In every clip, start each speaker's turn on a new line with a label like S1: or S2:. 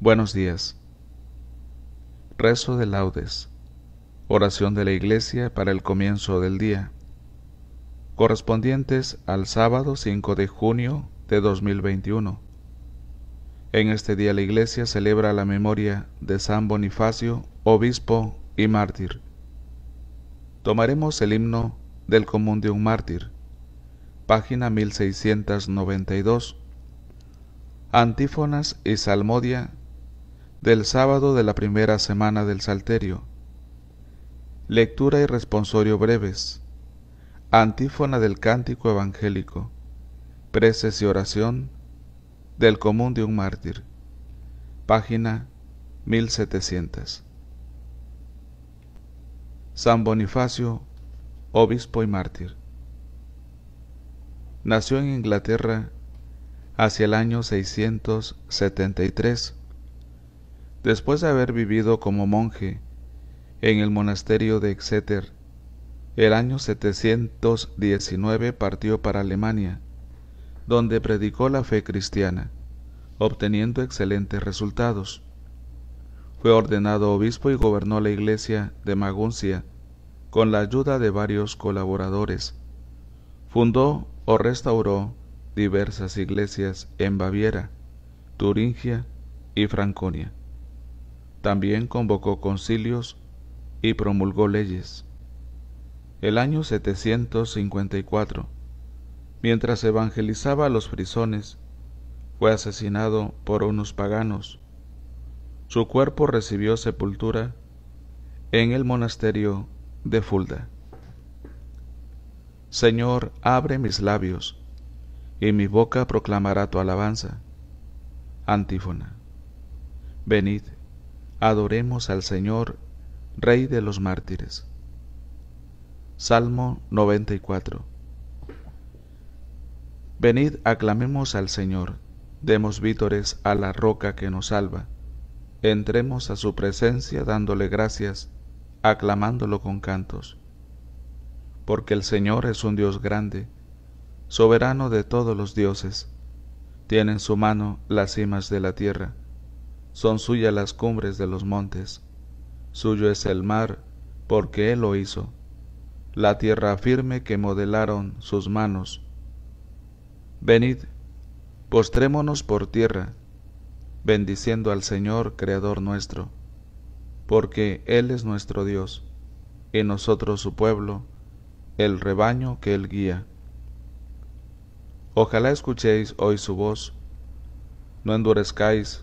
S1: Buenos días. Rezo de laudes. Oración de la Iglesia para el comienzo del día. Correspondientes al sábado 5 de junio de 2021. En este día la Iglesia celebra la memoria de San Bonifacio, obispo y mártir. Tomaremos el himno del común de un mártir. Página 1692. Antífonas y salmodia del sábado de la primera semana del Salterio. Lectura y responsorio breves. Antífona del cántico evangélico. Preces y oración del común de un mártir. Página 1700. San Bonifacio, obispo y mártir. Nació en Inglaterra hacia el año 673 Después de haber vivido como monje en el monasterio de Exeter, el año 719 partió para Alemania, donde predicó la fe cristiana, obteniendo excelentes resultados. Fue ordenado obispo y gobernó la iglesia de Maguncia con la ayuda de varios colaboradores. Fundó o restauró diversas iglesias en Baviera, Turingia y Franconia. También convocó concilios y promulgó leyes. El año 754, mientras evangelizaba a los frisones, fue asesinado por unos paganos. Su cuerpo recibió sepultura en el monasterio de Fulda. Señor, abre mis labios, y mi boca proclamará tu alabanza. Antífona. Venid, Adoremos al Señor, Rey de los mártires. Salmo 94. Venid, aclamemos al Señor, demos vítores a la roca que nos salva. Entremos a su presencia dándole gracias, aclamándolo con cantos. Porque el Señor es un Dios grande, soberano de todos los dioses. Tiene en su mano las cimas de la tierra son suyas las cumbres de los montes, suyo es el mar, porque Él lo hizo, la tierra firme que modelaron sus manos. Venid, postrémonos por tierra, bendiciendo al Señor, Creador nuestro, porque Él es nuestro Dios, y nosotros su pueblo, el rebaño que Él guía. Ojalá escuchéis hoy su voz, no endurezcáis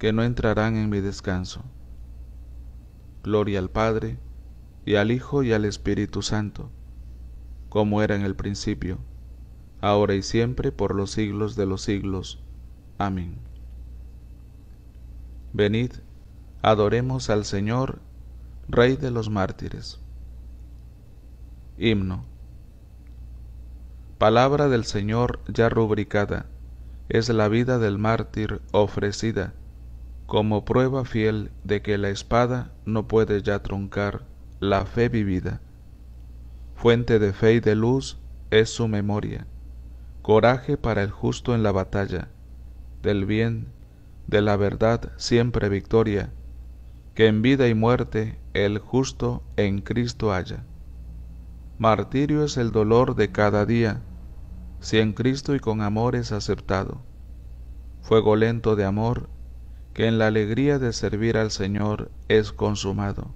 S1: que no entrarán en mi descanso. Gloria al Padre, y al Hijo, y al Espíritu Santo, como era en el principio, ahora y siempre, por los siglos de los siglos. Amén. Venid, adoremos al Señor, Rey de los mártires. Himno. Palabra del Señor ya rubricada, es la vida del mártir ofrecida como prueba fiel de que la espada no puede ya truncar la fe vivida. Fuente de fe y de luz es su memoria, coraje para el justo en la batalla, del bien, de la verdad siempre victoria, que en vida y muerte el justo en Cristo haya. Martirio es el dolor de cada día, si en Cristo y con amor es aceptado. Fuego lento de amor en la alegría de servir al Señor es consumado.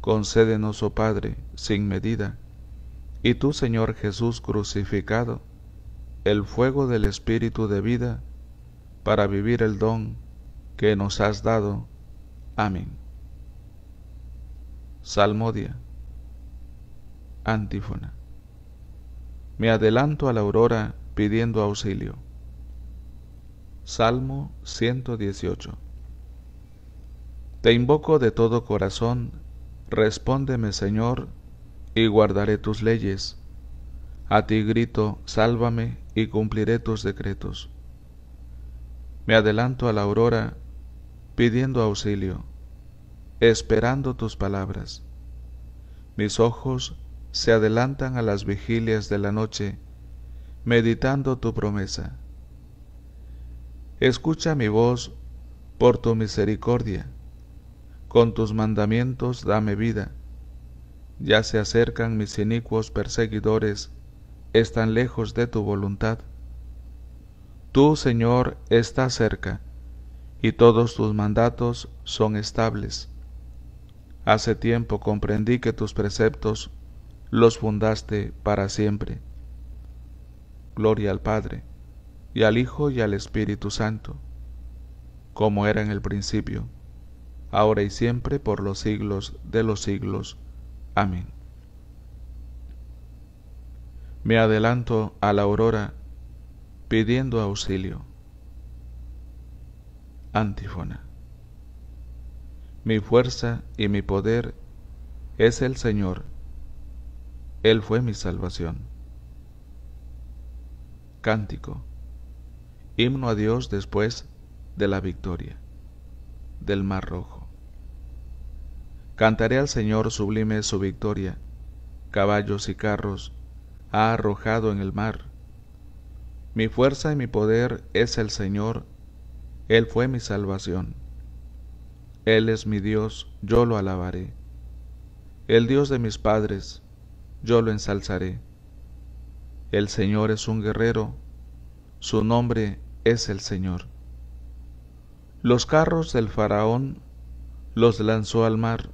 S1: Concédenos, oh Padre, sin medida, y tú, Señor Jesús crucificado, el fuego del Espíritu de vida, para vivir el don que nos has dado. Amén. Salmodia. Antífona. Me adelanto a la aurora pidiendo auxilio. Salmo 118 Te invoco de todo corazón, respóndeme Señor, y guardaré tus leyes. A ti grito, sálvame, y cumpliré tus decretos. Me adelanto a la aurora, pidiendo auxilio, esperando tus palabras. Mis ojos se adelantan a las vigilias de la noche, meditando tu promesa. Escucha mi voz por tu misericordia. Con tus mandamientos dame vida. Ya se acercan mis inicuos perseguidores, están lejos de tu voluntad. Tú, Señor, estás cerca, y todos tus mandatos son estables. Hace tiempo comprendí que tus preceptos los fundaste para siempre. Gloria al Padre y al Hijo y al Espíritu Santo, como era en el principio, ahora y siempre, por los siglos de los siglos. Amén. Me adelanto a la aurora pidiendo auxilio. Antífona. Mi fuerza y mi poder es el Señor. Él fue mi salvación. Cántico Himno a Dios después de la victoria del Mar Rojo. Cantaré al Señor sublime su victoria. Caballos y carros ha arrojado en el mar. Mi fuerza y mi poder es el Señor. Él fue mi salvación. Él es mi Dios, yo lo alabaré. El Dios de mis padres, yo lo ensalzaré. El Señor es un guerrero, su nombre es el Señor. Los carros del faraón los lanzó al mar,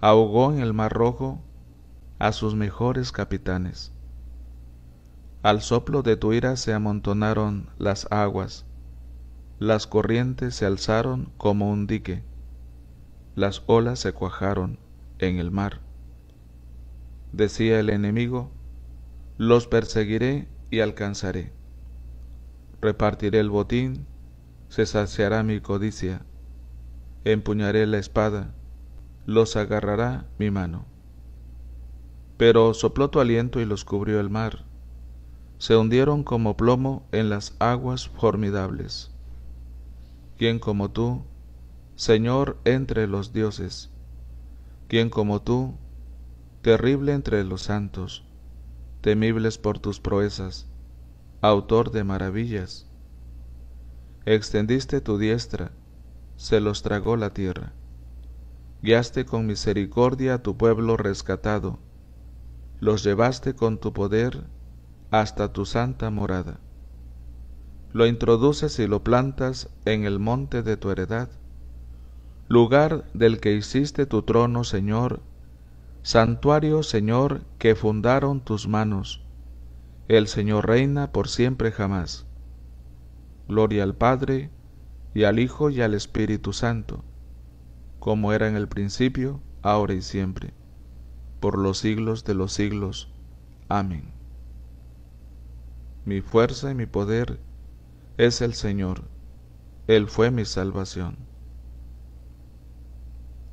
S1: ahogó en el mar rojo a sus mejores capitanes. Al soplo de tu ira se amontonaron las aguas, las corrientes se alzaron como un dique, las olas se cuajaron en el mar. Decía el enemigo, los perseguiré y alcanzaré repartiré el botín, se saciará mi codicia, empuñaré la espada, los agarrará mi mano. Pero sopló tu aliento y los cubrió el mar. Se hundieron como plomo en las aguas formidables. ¿Quién como tú, Señor entre los dioses? ¿Quién como tú, terrible entre los santos, temibles por tus proezas? autor de maravillas. Extendiste tu diestra, se los tragó la tierra. Guiaste con misericordia a tu pueblo rescatado, los llevaste con tu poder hasta tu santa morada. Lo introduces y lo plantas en el monte de tu heredad, lugar del que hiciste tu trono, Señor, santuario, Señor, que fundaron tus manos el Señor reina por siempre jamás. Gloria al Padre, y al Hijo, y al Espíritu Santo, como era en el principio, ahora y siempre, por los siglos de los siglos. Amén. Mi fuerza y mi poder es el Señor, Él fue mi salvación.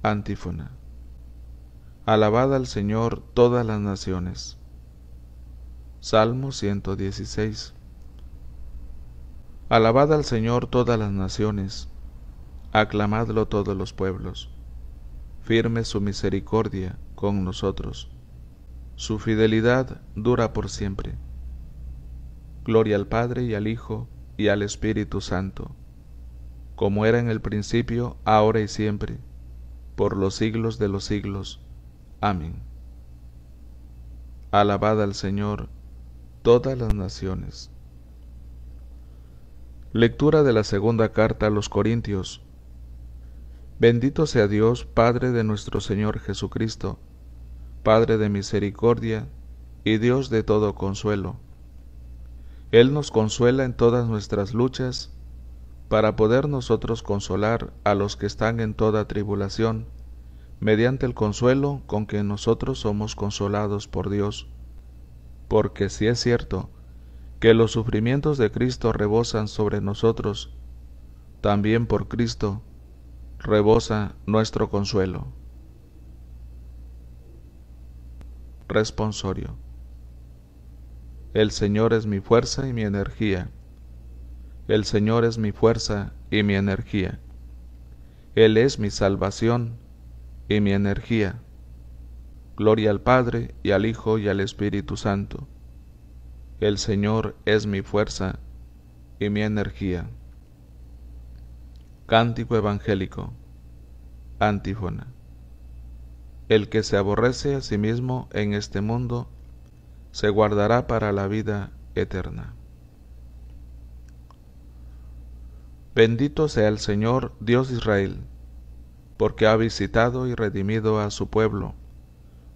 S1: Antífona. Alabad al Señor todas las naciones Salmo 116. Alabad al Señor todas las naciones, aclamadlo todos los pueblos. Firme su misericordia con nosotros. Su fidelidad dura por siempre. Gloria al Padre y al Hijo y al Espíritu Santo, como era en el principio, ahora y siempre, por los siglos de los siglos. Amén. Alabad al Señor todas las naciones. Lectura de la segunda carta a los Corintios. Bendito sea Dios, Padre de nuestro Señor Jesucristo, Padre de misericordia y Dios de todo consuelo. Él nos consuela en todas nuestras luchas, para poder nosotros consolar a los que están en toda tribulación, mediante el consuelo con que nosotros somos consolados por Dios porque si es cierto que los sufrimientos de Cristo rebosan sobre nosotros, también por Cristo rebosa nuestro consuelo. Responsorio. El Señor es mi fuerza y mi energía. El Señor es mi fuerza y mi energía. Él es mi salvación y mi energía. Gloria al Padre y al Hijo y al Espíritu Santo. El Señor es mi fuerza y mi energía. Cántico Evangélico. Antífona. El que se aborrece a sí mismo en este mundo, se guardará para la vida eterna. Bendito sea el Señor Dios Israel, porque ha visitado y redimido a su pueblo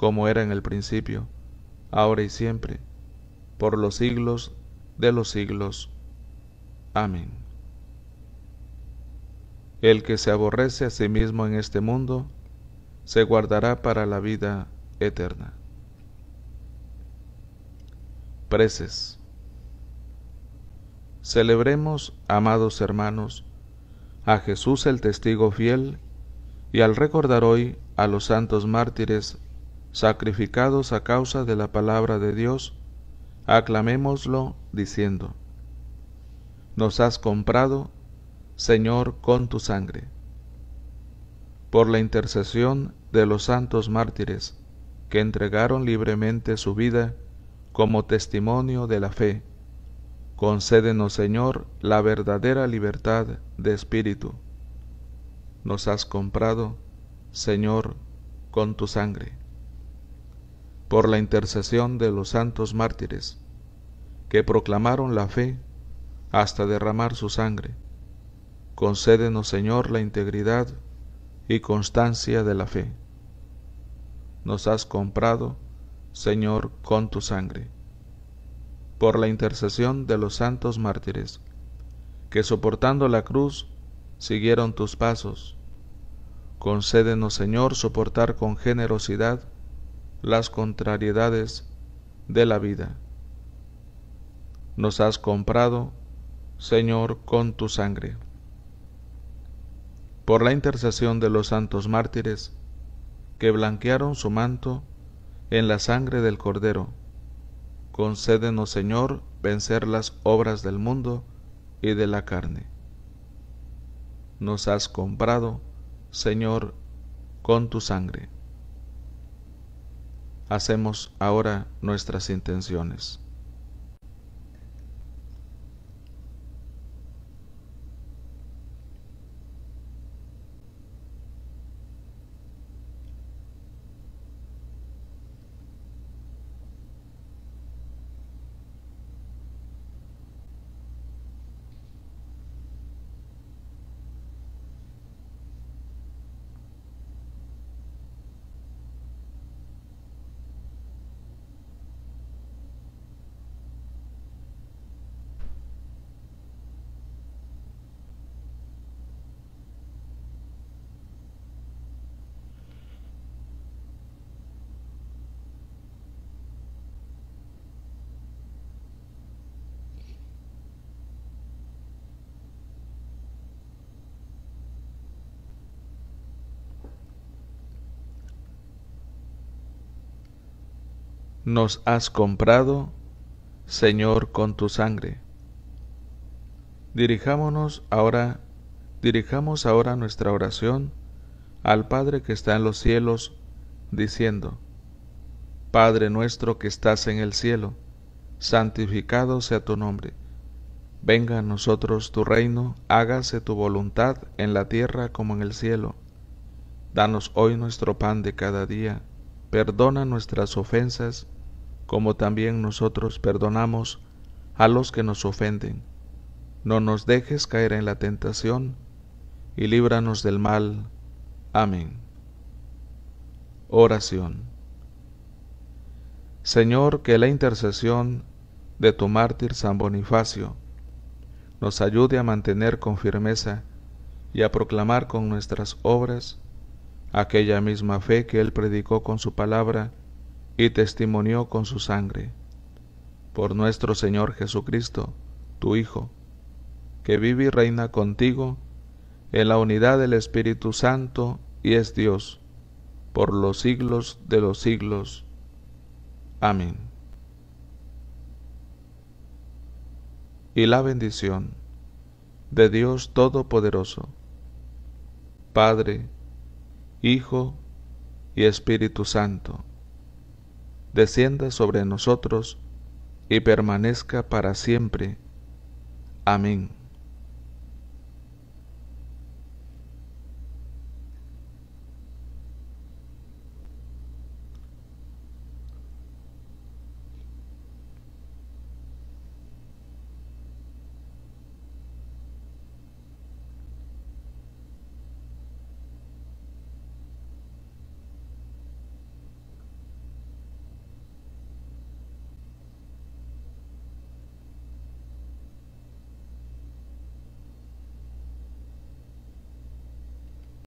S1: como era en el principio, ahora y siempre, por los siglos de los siglos. Amén. El que se aborrece a sí mismo en este mundo, se guardará para la vida eterna. Preces. Celebremos, amados hermanos, a Jesús el testigo fiel y al recordar hoy a los santos mártires sacrificados a causa de la palabra de Dios, aclamémoslo diciendo, Nos has comprado, Señor, con tu sangre. Por la intercesión de los santos mártires, que entregaron libremente su vida como testimonio de la fe, concédenos, Señor, la verdadera libertad de espíritu. Nos has comprado, Señor, con tu sangre por la intercesión de los santos mártires, que proclamaron la fe hasta derramar su sangre. Concédenos, Señor, la integridad y constancia de la fe. Nos has comprado, Señor, con tu sangre. Por la intercesión de los santos mártires, que soportando la cruz siguieron tus pasos. Concédenos, Señor, soportar con generosidad las contrariedades de la vida. Nos has comprado, Señor, con tu sangre. Por la intercesión de los santos mártires, que blanquearon su manto en la sangre del Cordero, concédenos, Señor, vencer las obras del mundo y de la carne. Nos has comprado, Señor, con tu sangre hacemos ahora nuestras intenciones. nos has comprado, Señor, con tu sangre. Dirijámonos ahora, dirijamos ahora nuestra oración al Padre que está en los cielos, diciendo, Padre nuestro que estás en el cielo, santificado sea tu nombre. Venga a nosotros tu reino, hágase tu voluntad en la tierra como en el cielo. Danos hoy nuestro pan de cada día perdona nuestras ofensas, como también nosotros perdonamos a los que nos ofenden. No nos dejes caer en la tentación, y líbranos del mal. Amén. Oración. Señor, que la intercesión de tu mártir San Bonifacio nos ayude a mantener con firmeza y a proclamar con nuestras obras aquella misma fe que él predicó con su palabra y testimonió con su sangre. Por nuestro Señor Jesucristo, tu Hijo, que vive y reina contigo en la unidad del Espíritu Santo y es Dios, por los siglos de los siglos. Amén. Y la bendición de Dios Todopoderoso, Padre, Hijo y Espíritu Santo, descienda sobre nosotros y permanezca para siempre. Amén.